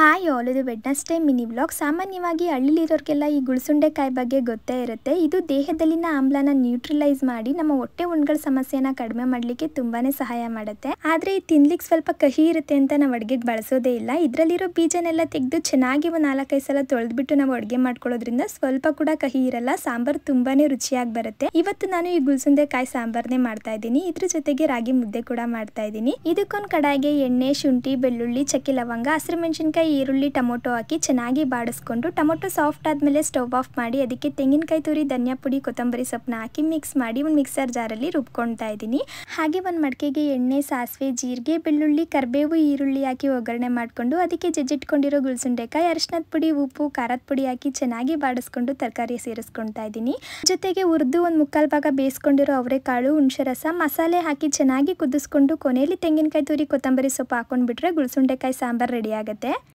hi all ಇದು Wednesday mini blog ಸಾಮಾನ್ಯವಾಗಿ ಹಳ್ಳಿಲಿರೋರ್ಗೆಲ್ಲ ಈ ಗುಳ್ಸುಂಡೆಕಾಯಿ ಬಗ್ಗೆ ಗೊತ್ತೇ ಇರುತ್ತೆ ಇದು ದೇಹದಲ್ಲಿನ ಆಮ್ಲನ ನ್ಯೂಟ್ರಿಲೈಸ್ ಮಾಡಿ ನಮ್ಮ ಹೊಟ್ಟೆ ಉಣ್ಗಳ ಸಮಸ್ಯೆನ ಕಡಿಮೆ ಮಾಡಲಿಕ್ಕೆ ತುಂಬಾನೇ ಸಹಾಯ ಮಾಡುತ್ತೆ ಆದ್ರೆ ಈ ತಿನ್ಲಿಕ್ಕೆ ಸ್ವಲ್ಪ ಕಹಿ ಇರುತ್ತೆ ಅಂತ ನಾವು ಅಡುಗೆಗೆ ಬಳಸೋದೇ ಇಲ್ಲ ಇದರಲ್ಲಿರೋ ಬೀಜನೆಲ್ಲ ತೆಗೆದು ಚೆನ್ನಾಗಿ ಒಂದು ನಾಲ್ಕೈದು ಸಲ ತೊಳೆದ್ಬಿಟ್ಟು ನಾವು ಅಡುಗೆ ಮಾಡ್ಕೊಳ್ಳೋದ್ರಿಂದ ಸ್ವಲ್ಪ ಕೂಡ ಕಹಿ ಇರಲ್ಲ ಸಾಂಬಾರ್ ತುಂಬಾನೇ ರುಚಿಯಾಗಿ ಬರುತ್ತೆ ಇವತ್ತು ನಾನು ಈ ಗುಳ್ಸುಂಡೆಕಾಯಿ ಸಾಂಬಾರ್ನೇ ಮಾಡ್ತಾ ಇದ್ದೀನಿ ಇದ್ರ ಜೊತೆಗೆ ರಾಗಿ ಮುದ್ದೆ ಕೂಡ ಮಾಡ್ತಾ ಇದ್ದೀನಿ ಇದಕ್ಕೊಂದು ಕಡಾಯಿಗೆ ಎಣ್ಣೆ ಶುಂಠಿ ಬೆಳ್ಳುಳ್ಳಿ ಚಕ್ಕೆ ಲವಂಗ ಹಸಿರು ಮೆಣಸಿನ್ಕಾಯಿ ಈರುಳ್ಳಿ ಟೊಮೊಟೊ ಹಾಕಿ ಚೆನ್ನಾಗಿ ಬಾಡಿಸ್ಕೊಂಡು ಟೊಮೊಟೊ ಸಾಫ್ಟ್ ಆದಮೇಲೆ ಸ್ಟವ್ ಆಫ್ ಮಾಡಿ ಅದಕ್ಕೆ ತೆಂಗಿನಕಾಯಿ ತುರಿ ಧನಿಯಾ ಪುಡಿ ಕೊತ್ತಂಬರಿ ಸೊಪ್ಪನ್ನ ಹಾಕಿ ಮಿಕ್ಸ್ ಮಾಡಿ ಒಂದು ಮಿಕ್ಸರ್ ಜಾರಲ್ಲಿ ರುಬ್ಕೊಳ್ತಾ ಇದ್ದೀನಿ ಹಾಗೆ ಒಂದು ಮಡಿಕೆಗೆ ಎಣ್ಣೆ ಸಾಸಿವೆ ಜೀರಿಗೆ ಬೆಳ್ಳುಳ್ಳಿ ಕರಿಬೇವು ಈರುಳ್ಳಿ ಹಾಕಿ ಒಗ್ಗರಣೆ ಮಾಡಿಕೊಂಡು ಅದಕ್ಕೆ ಜಜ್ಜಿಟ್ಕೊಂಡಿರೋ ಗುಲ್ಸುಂಡೆಕಾಯಿ ಅರಿಶಿನದ ಪುಡಿ ಉಪ್ಪು ಖಾರದ ಪುಡಿ ಹಾಕಿ ಚೆನ್ನಾಗಿ ಬಾಡಿಸ್ಕೊಂಡು ತರಕಾರಿ ಸೇರಿಸ್ಕೊಳ್ತಾ ಇದ್ದೀನಿ ಜೊತೆಗೆ ಹುರಿದು ಒಂದು ಮುಕ್ಕಾಲು ಭಾಗ ಬೇಯಿಸ್ಕೊಂಡಿರೋ ಅವರೆಕಾಳು ಹುಣಸೆ ರಸ ಮಸಾಲೆ ಹಾಕಿ ಚೆನ್ನಾಗಿ ಕುದಿಸ್ಕೊಂಡು ಕೊನೆಯಲ್ಲಿ ತೆಂಗಿನಕಾಯಿ ತುರಿ ಕೊತ್ತಂಬರಿ ಸೊಪ್ಪು ಹಾಕೊಂಡ್ಬಿಟ್ರೆ ಗುಳ್ಸುಂಡೆಕಾಯಿ ಸಾಂಬಾರು ರೆಡಿ ಆಗುತ್ತೆ